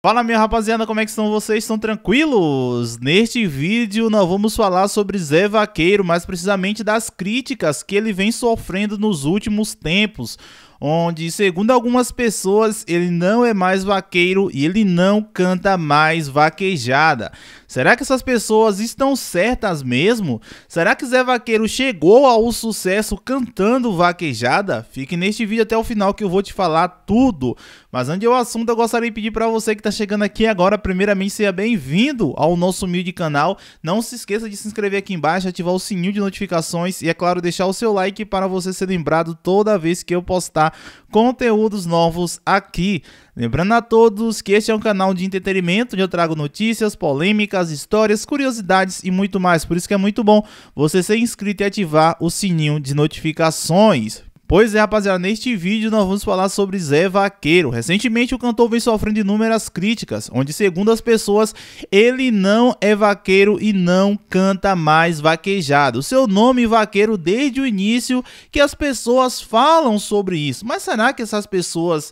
Fala minha rapaziada, como é que estão vocês? Estão tranquilos? Neste vídeo nós vamos falar sobre Zé Vaqueiro, mais precisamente das críticas que ele vem sofrendo nos últimos tempos onde, segundo algumas pessoas, ele não é mais vaqueiro e ele não canta mais vaquejada. Será que essas pessoas estão certas mesmo? Será que Zé Vaqueiro chegou ao sucesso cantando vaquejada? Fique neste vídeo até o final que eu vou te falar tudo. Mas antes do assunto, eu gostaria de pedir para você que está chegando aqui agora, primeiramente, seja bem-vindo ao nosso humilde canal. Não se esqueça de se inscrever aqui embaixo, ativar o sininho de notificações e, é claro, deixar o seu like para você ser lembrado toda vez que eu postar encontrar conteúdos novos aqui. Lembrando a todos que este é um canal de entretenimento onde eu trago notícias, polêmicas, histórias, curiosidades e muito mais. Por isso que é muito bom você ser inscrito e ativar o sininho de notificações. Pois é, rapaziada, neste vídeo nós vamos falar sobre Zé Vaqueiro. Recentemente o cantor vem sofrendo inúmeras críticas, onde segundo as pessoas, ele não é vaqueiro e não canta mais vaquejado. Seu nome vaqueiro desde o início que as pessoas falam sobre isso. Mas será que essas pessoas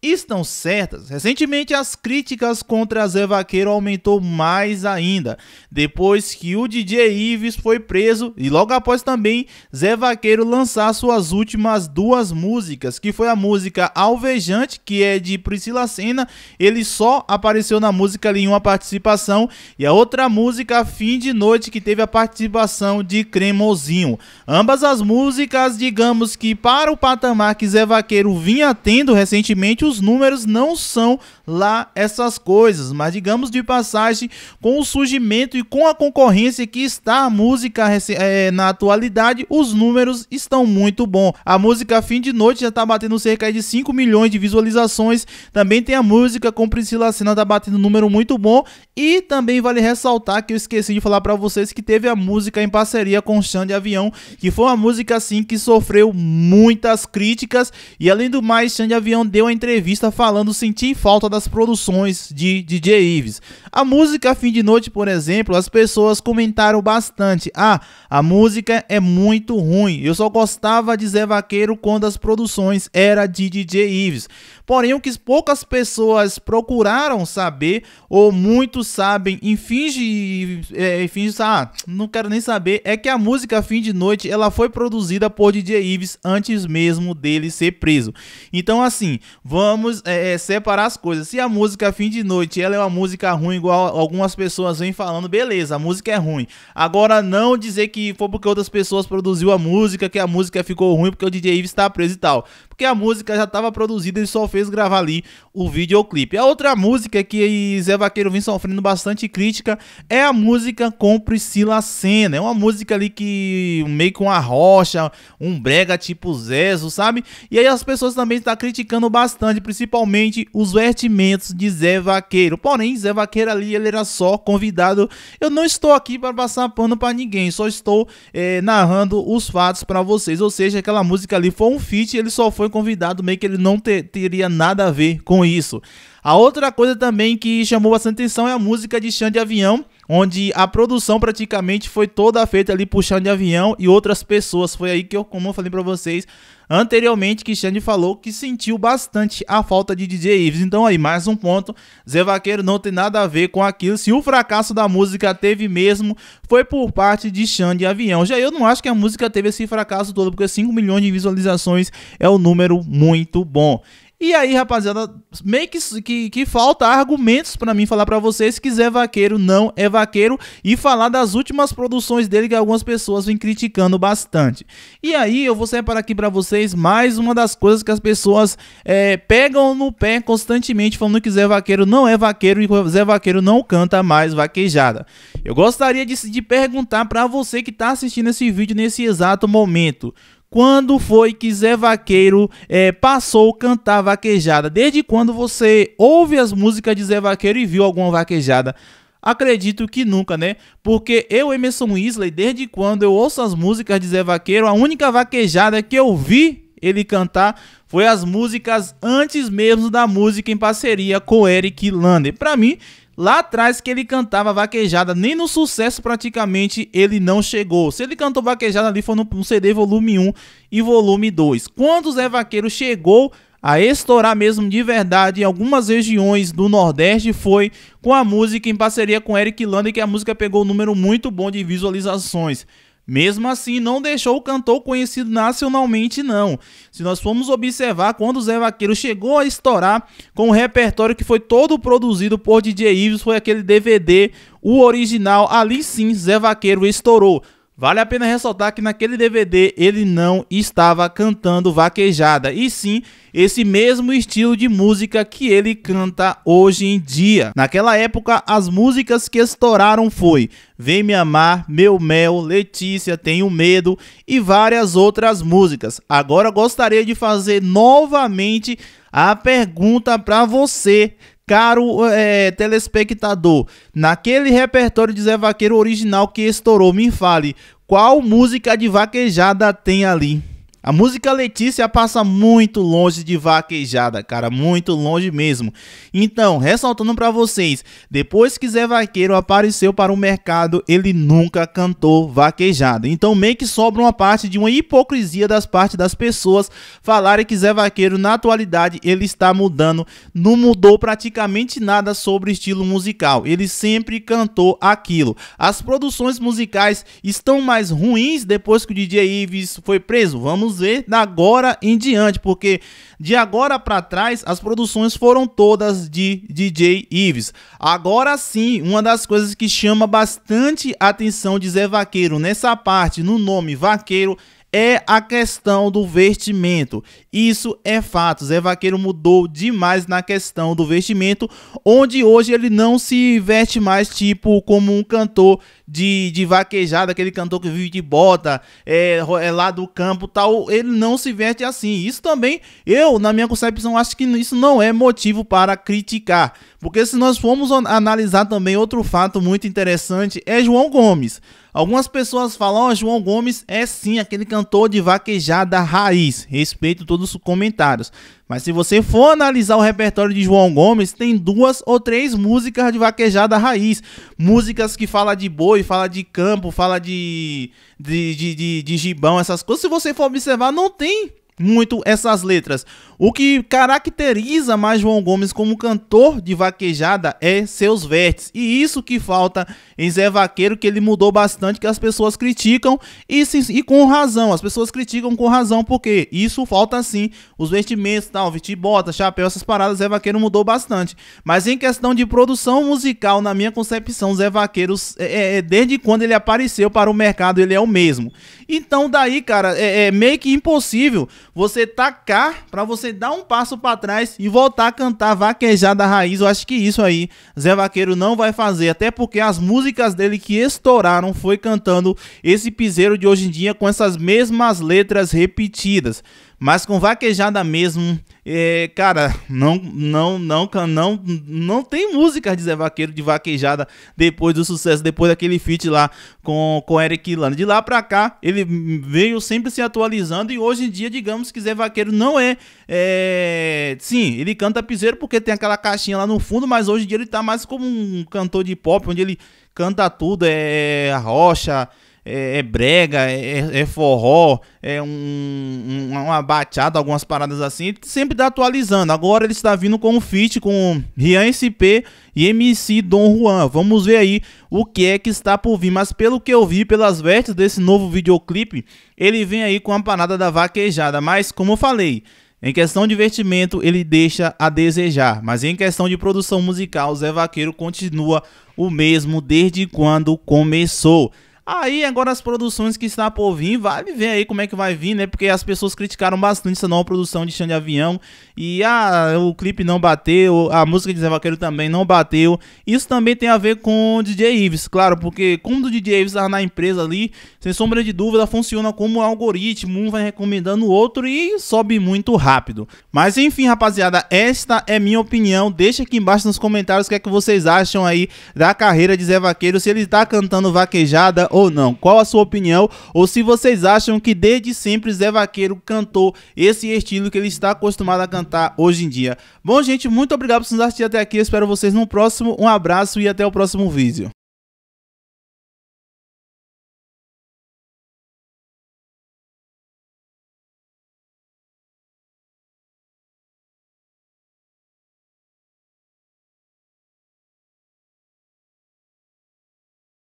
estão certas. Recentemente, as críticas contra Zé Vaqueiro aumentou mais ainda, depois que o DJ Ives foi preso e logo após também Zé Vaqueiro lançar suas últimas duas músicas, que foi a música Alvejante, que é de Priscila Senna, ele só apareceu na música ali em uma participação, e a outra música Fim de Noite, que teve a participação de Cremosinho. Ambas as músicas, digamos que para o patamar que Zé Vaqueiro vinha tendo recentemente, os números não são lá essas coisas, mas digamos de passagem, com o surgimento e com a concorrência que está a música é, na atualidade, os números estão muito bons. A música Fim de Noite já está batendo cerca de 5 milhões de visualizações, também tem a música com Priscila Senna está batendo um número muito bom e também vale ressaltar que eu esqueci de falar para vocês que teve a música em parceria com Xande Avião, que foi uma música assim que sofreu muitas críticas e além do mais Xande Avião deu a entrevista entrevista falando sentir falta das produções de DJ Ives. A música Fim de Noite, por exemplo, as pessoas comentaram bastante. Ah, a música é muito ruim. Eu só gostava de Zé Vaqueiro quando as produções era de DJ Ives. Porém, o que poucas pessoas procuraram saber, ou muitos sabem e fingem, é, finge ah, não quero nem saber, é que a música Fim de Noite, ela foi produzida por DJ Ives antes mesmo dele ser preso. Então, assim, vamos é, é, separar as coisas. Se a música Fim de Noite, ela é uma música ruim, igual algumas pessoas vêm falando, beleza, a música é ruim. Agora, não dizer que foi porque outras pessoas produziu a música, que a música ficou ruim porque o DJ Ives está preso e tal porque a música já estava produzida, ele só fez gravar ali o videoclipe. A outra música que Zé Vaqueiro vem sofrendo bastante crítica é a música com Priscila Senna. É uma música ali que meio com a rocha, um brega tipo Zezo, sabe? E aí as pessoas também estão tá criticando bastante, principalmente os vertimentos de Zé Vaqueiro. Porém, Zé Vaqueiro ali, ele era só convidado. Eu não estou aqui para passar pano para ninguém, só estou é, narrando os fatos para vocês. Ou seja, aquela música ali foi um feat, ele só foi foi convidado, meio que ele não te, teria nada a ver com isso. A outra coisa também que chamou bastante atenção é a música de Xande Avião, onde a produção praticamente foi toda feita ali por Xande Avião e outras pessoas. Foi aí que eu, como eu falei para vocês anteriormente, que Xande falou que sentiu bastante a falta de DJ Ives. Então aí, mais um ponto, Zé Vaqueiro não tem nada a ver com aquilo. Se o fracasso da música teve mesmo, foi por parte de Xande Avião. Já eu não acho que a música teve esse fracasso todo, porque 5 milhões de visualizações é um número muito bom. E aí, rapaziada, meio que, que, que falta argumentos para mim falar para vocês que Zé Vaqueiro não é vaqueiro e falar das últimas produções dele que algumas pessoas vêm criticando bastante. E aí, eu vou separar aqui para vocês mais uma das coisas que as pessoas é, pegam no pé constantemente falando que Zé Vaqueiro não é vaqueiro e Zé Vaqueiro não canta mais vaquejada. Eu gostaria de, de perguntar para você que está assistindo esse vídeo nesse exato momento. Quando foi que Zé Vaqueiro é, passou a cantar vaquejada? Desde quando você ouve as músicas de Zé Vaqueiro e viu alguma vaquejada? Acredito que nunca, né? Porque eu, Emerson Weasley, desde quando eu ouço as músicas de Zé Vaqueiro, a única vaquejada que eu vi ele cantar foi as músicas antes mesmo da música em parceria com Eric Lander. Para mim, Lá atrás que ele cantava vaquejada, nem no sucesso praticamente ele não chegou. Se ele cantou vaquejada ali foi no, no CD volume 1 e volume 2. Quando o Zé Vaqueiro chegou a estourar mesmo de verdade em algumas regiões do Nordeste foi com a música em parceria com Eric Landa, que a música pegou um número muito bom de visualizações. Mesmo assim, não deixou o cantor conhecido nacionalmente, não. Se nós formos observar, quando o Zé Vaqueiro chegou a estourar com o repertório que foi todo produzido por DJ Ives, foi aquele DVD, o original, ali sim, Zé Vaqueiro estourou. Vale a pena ressaltar que naquele DVD ele não estava cantando vaquejada, e sim esse mesmo estilo de música que ele canta hoje em dia. Naquela época, as músicas que estouraram foi Vem Me Amar, Meu Mel, Letícia, Tenho Medo e várias outras músicas. Agora gostaria de fazer novamente a pergunta para você Caro é, telespectador, naquele repertório de Zé Vaqueiro original que estourou, me fale, qual música de vaquejada tem ali? A música Letícia passa muito longe de vaquejada, cara, muito longe mesmo. Então, ressaltando para vocês, depois que Zé Vaqueiro apareceu para o mercado, ele nunca cantou vaquejada. Então, meio que sobra uma parte de uma hipocrisia das partes das pessoas falarem que Zé Vaqueiro na atualidade ele está mudando, não mudou praticamente nada sobre o estilo musical. Ele sempre cantou aquilo. As produções musicais estão mais ruins depois que o DJ Ives foi preso. Vamos vamos ver da agora em diante, porque de agora para trás as produções foram todas de DJ Ives. Agora sim, uma das coisas que chama bastante atenção de Zé Vaqueiro nessa parte, no nome Vaqueiro, é a questão do vestimento. Isso é fato. Zé Vaqueiro mudou demais na questão do vestimento, onde hoje ele não se veste mais tipo como um cantor de, de vaquejada, aquele cantor que vive de bota, é, é lá do campo tal. Ele não se veste assim. Isso também, eu, na minha concepção, acho que isso não é motivo para criticar porque se nós formos analisar também outro fato muito interessante é João Gomes. Algumas pessoas falam, ó, oh, João Gomes é sim aquele cantor de vaquejada raiz. Respeito todos os comentários. Mas se você for analisar o repertório de João Gomes, tem duas ou três músicas de vaquejada raiz. Músicas que fala de boi, fala de campo, fala de, de, de, de, de gibão, essas coisas. Se você for observar, não tem muito essas letras. O que caracteriza mais João Gomes como cantor de vaquejada é seus vértices. E isso que falta em Zé Vaqueiro, que ele mudou bastante, que as pessoas criticam e, se, e com razão. As pessoas criticam com razão, porque isso falta sim. Os vestimentos, tal, vestir bota, chapéu, essas paradas, Zé Vaqueiro mudou bastante. Mas em questão de produção musical, na minha concepção, Zé Vaqueiro, é, é, é desde quando ele apareceu para o mercado, ele é o mesmo. Então daí, cara, é, é meio que impossível você tacar para você dar um passo para trás e voltar a cantar vaquejar da raiz. Eu acho que isso aí Zé Vaqueiro não vai fazer, até porque as músicas dele que estouraram foi cantando esse piseiro de hoje em dia com essas mesmas letras repetidas. Mas com vaquejada mesmo, é, cara, não, não, não, não, não tem música de Zé Vaqueiro de vaquejada depois do sucesso, depois daquele feat lá com, com Eric Lana. De lá pra cá, ele veio sempre se atualizando e hoje em dia, digamos que Zé Vaqueiro não é, é sim, ele canta piseiro porque tem aquela caixinha lá no fundo, mas hoje em dia ele tá mais como um cantor de pop, onde ele canta tudo, é, é rocha, é, é brega, é, é, é forró, é um, uma bateada, algumas paradas assim. Ele sempre tá atualizando. Agora ele está vindo com um feat com Rian SP e MC Dom Juan. Vamos ver aí o que é que está por vir. Mas pelo que eu vi, pelas vestes desse novo videoclipe, ele vem aí com a parada da vaquejada. Mas, como eu falei. Em questão de investimento, ele deixa a desejar, mas em questão de produção musical, Zé Vaqueiro continua o mesmo desde quando começou. Aí agora as produções que está por vir, vai ver aí como é que vai vir, né? Porque as pessoas criticaram bastante essa nova produção de Chão de Avião. E ah, o clipe não bateu, a música de Zé Vaqueiro também não bateu. Isso também tem a ver com o DJ Ives, claro, porque como o DJ Ives está na empresa ali, sem sombra de dúvida, funciona como um algoritmo, um vai recomendando o outro e sobe muito rápido. Mas enfim, rapaziada, esta é minha opinião. Deixa aqui embaixo nos comentários o que é que vocês acham aí da carreira de Zé Vaqueiro, se ele está cantando vaquejada ou não? Qual a sua opinião? Ou se vocês acham que desde sempre Zé Vaqueiro cantou esse estilo que ele está acostumado a cantar hoje em dia? Bom, gente, muito obrigado por nos assistir até aqui. Eu espero vocês no próximo. Um abraço e até o próximo vídeo.